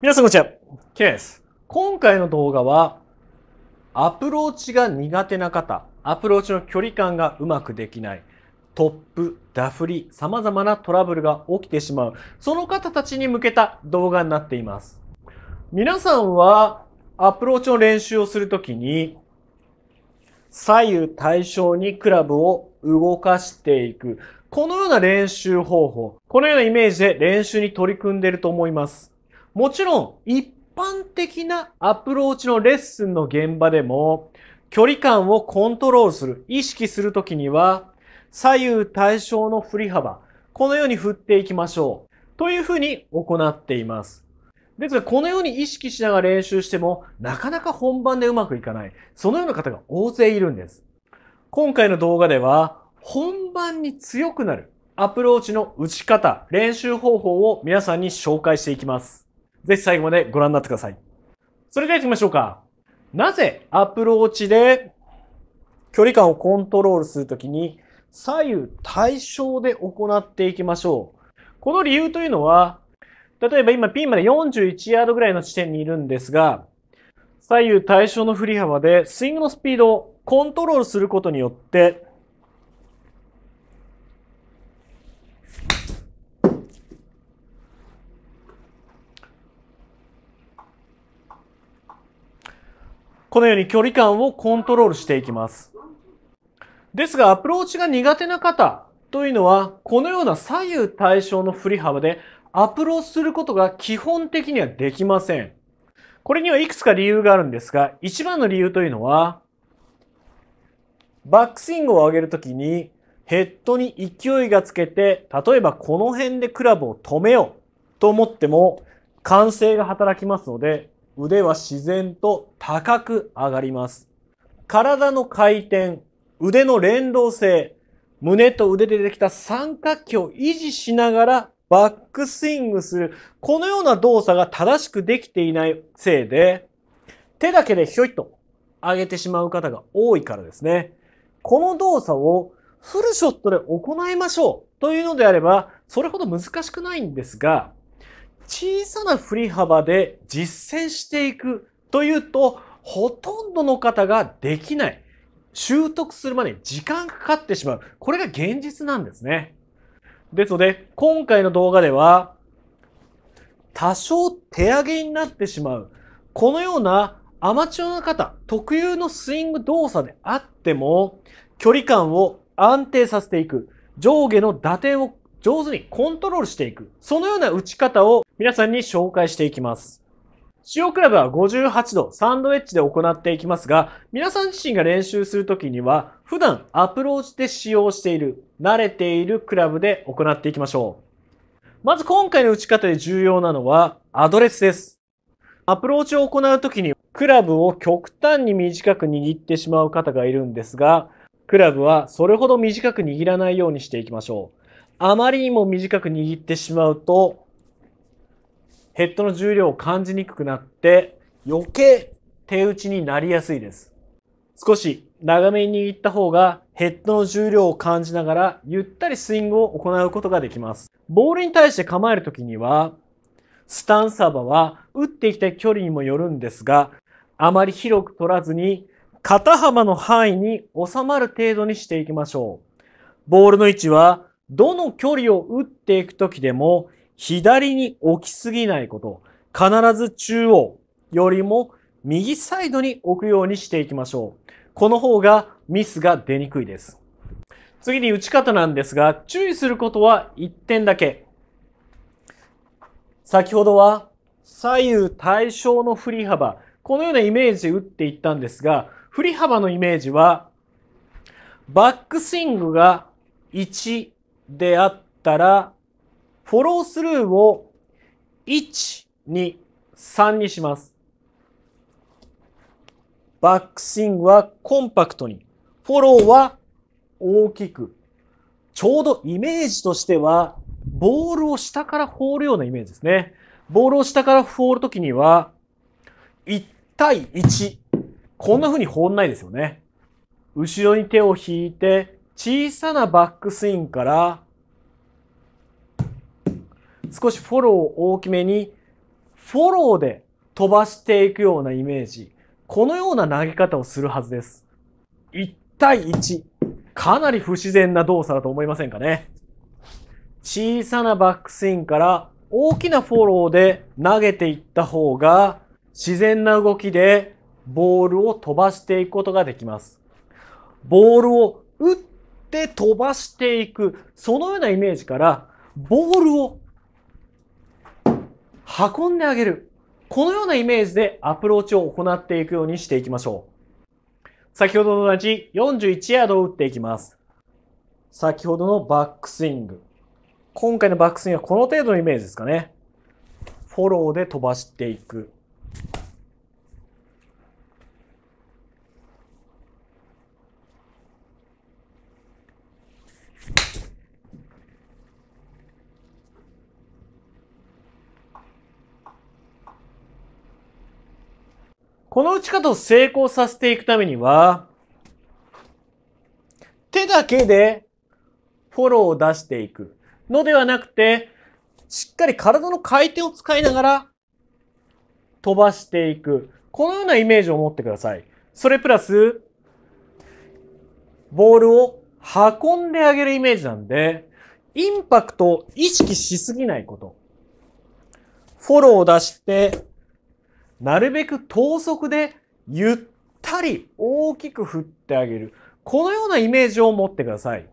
皆さんこんにちは。ケイです。今回の動画は、アプローチが苦手な方、アプローチの距離感がうまくできない、トップ、ダフリ、様々なトラブルが起きてしまう、その方たちに向けた動画になっています。皆さんは、アプローチの練習をするときに、左右対称にクラブを動かしていく。このような練習方法、このようなイメージで練習に取り組んでいると思います。もちろん一般的なアプローチのレッスンの現場でも、距離感をコントロールする、意識するときには、左右対称の振り幅、このように振っていきましょう。というふうに行っています。ですが、このように意識しながら練習しても、なかなか本番でうまくいかない。そのような方が大勢いるんです。今回の動画では、本番に強くなるアプローチの打ち方、練習方法を皆さんに紹介していきます。ぜひ最後までご覧になってください。それでは行きましょうか。なぜアプローチで距離感をコントロールするときに左右対称で行っていきましょう。この理由というのは、例えば今ピンまで41ヤードぐらいの地点にいるんですが、左右対称の振り幅でスイングのスピードをコントロールすることによってこのように距離感をコントロールしていきます。ですが、アプローチが苦手な方というのは、このような左右対称の振り幅でアプローチすることが基本的にはできません。これにはいくつか理由があるんですが、一番の理由というのは、バックスイングを上げるときにヘッドに勢いがつけて、例えばこの辺でクラブを止めようと思っても、歓声が働きますので、腕は自然と高く上がります。体の回転、腕の連動性、胸と腕でできた三角形を維持しながらバックスイングする、このような動作が正しくできていないせいで、手だけでひょいっと上げてしまう方が多いからですね。この動作をフルショットで行いましょうというのであれば、それほど難しくないんですが、小さな振り幅で実践していくというと、ほとんどの方ができない。習得するまで時間かかってしまう。これが現実なんですね。ですので、今回の動画では、多少手上げになってしまう。このようなアマチュアの方特有のスイング動作であっても、距離感を安定させていく。上下の打点を上手にコントロールしていく。そのような打ち方を皆さんに紹介していきます。使用クラブは58度サンドウェッジで行っていきますが、皆さん自身が練習するときには、普段アプローチで使用している、慣れているクラブで行っていきましょう。まず今回の打ち方で重要なのは、アドレスです。アプローチを行うときに、クラブを極端に短く握ってしまう方がいるんですが、クラブはそれほど短く握らないようにしていきましょう。あまりにも短く握ってしまうと、ヘッドの重量を感じにくくなって余計手打ちになりやすいです。少し長めに握った方がヘッドの重量を感じながらゆったりスイングを行うことができます。ボールに対して構える時にはスタンス幅は打っていきたい距離にもよるんですがあまり広く取らずに肩幅の範囲に収まる程度にしていきましょう。ボールの位置はどの距離を打っていく時でも左に置きすぎないこと、必ず中央よりも右サイドに置くようにしていきましょう。この方がミスが出にくいです。次に打ち方なんですが、注意することは1点だけ。先ほどは左右対称の振り幅、このようなイメージで打っていったんですが、振り幅のイメージは、バックスイングが1であったら、フォロースルーを1、2、3にします。バックスイングはコンパクトに、フォローは大きく、ちょうどイメージとしては、ボールを下から放るようなイメージですね。ボールを下から放るときには、1対1。こんな風に放んないですよね。後ろに手を引いて、小さなバックスイングから少しフォローを大きめに、フォローで飛ばしていくようなイメージ。このような投げ方をするはずです。1対1。かなり不自然な動作だと思いませんかね。小さなバックスインから大きなフォローで投げていった方が自然な動きでボールを飛ばしていくことができます。ボールを打って飛ばしていく、そのようなイメージからボールを運んであげる。このようなイメージでアプローチを行っていくようにしていきましょう。先ほどと同じ41ヤードを打っていきます。先ほどのバックスイング。今回のバックスイングはこの程度のイメージですかね。フォローで飛ばしていく。この打ち方を成功させていくためには、手だけでフォローを出していくのではなくて、しっかり体の回転を使いながら飛ばしていく。このようなイメージを持ってください。それプラス、ボールを運んであげるイメージなんで、インパクトを意識しすぎないこと。フォローを出して、なるべく等速でゆったり大きく振ってあげる。このようなイメージを持ってください。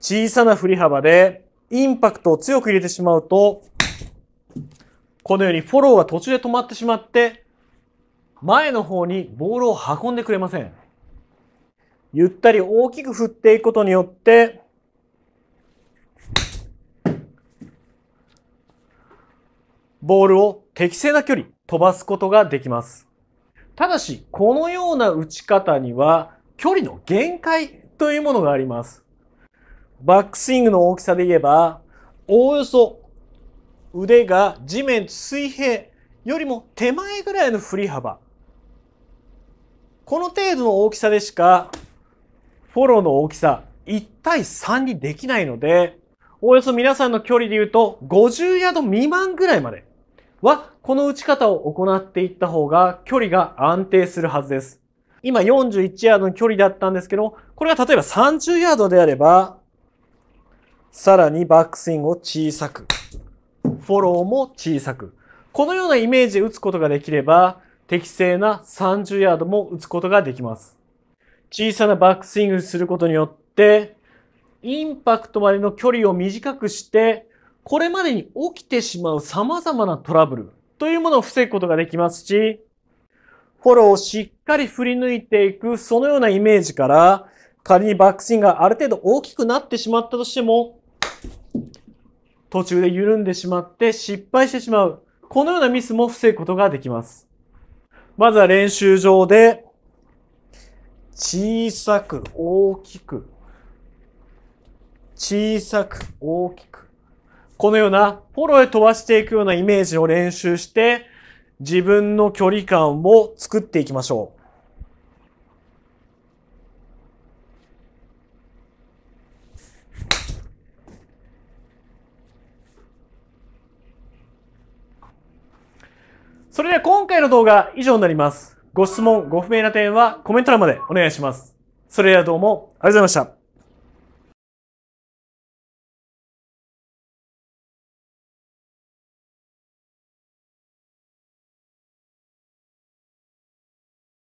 小さな振り幅でインパクトを強く入れてしまうと、このようにフォローが途中で止まってしまって、前の方にボールを運んでくれません。ゆったり大きく振っていくことによって、ボールを適正な距離飛ばすことができます。ただし、このような打ち方には距離の限界というものがあります。バックスイングの大きさで言えば、おおよそ腕が地面水平よりも手前ぐらいの振り幅。この程度の大きさでしかフォローの大きさ1対3にできないので、おおよそ皆さんの距離で言うと50ヤード未満ぐらいまでは、この打ち方を行っていった方が距離が安定するはずです。今41ヤードの距離だったんですけど、これが例えば30ヤードであれば、さらにバックスイングを小さく、フォローも小さく。このようなイメージで打つことができれば、適正な30ヤードも打つことができます。小さなバックスイングすることによって、インパクトまでの距離を短くして、これまでに起きてしまう様々なトラブルというものを防ぐことができますし、フォローをしっかり振り抜いていく、そのようなイメージから、仮にバックスインがある程度大きくなってしまったとしても、途中で緩んでしまって失敗してしまう。このようなミスも防ぐことができます。まずは練習場で、小さく大きく、小さく大きく、このようなフォローへ飛ばしていくようなイメージを練習して、自分の距離感を作っていきましょう。それでは今回の動画以上になります。ご質問、ご不明な点はコメント欄までお願いします。それではどうもありがとうございました。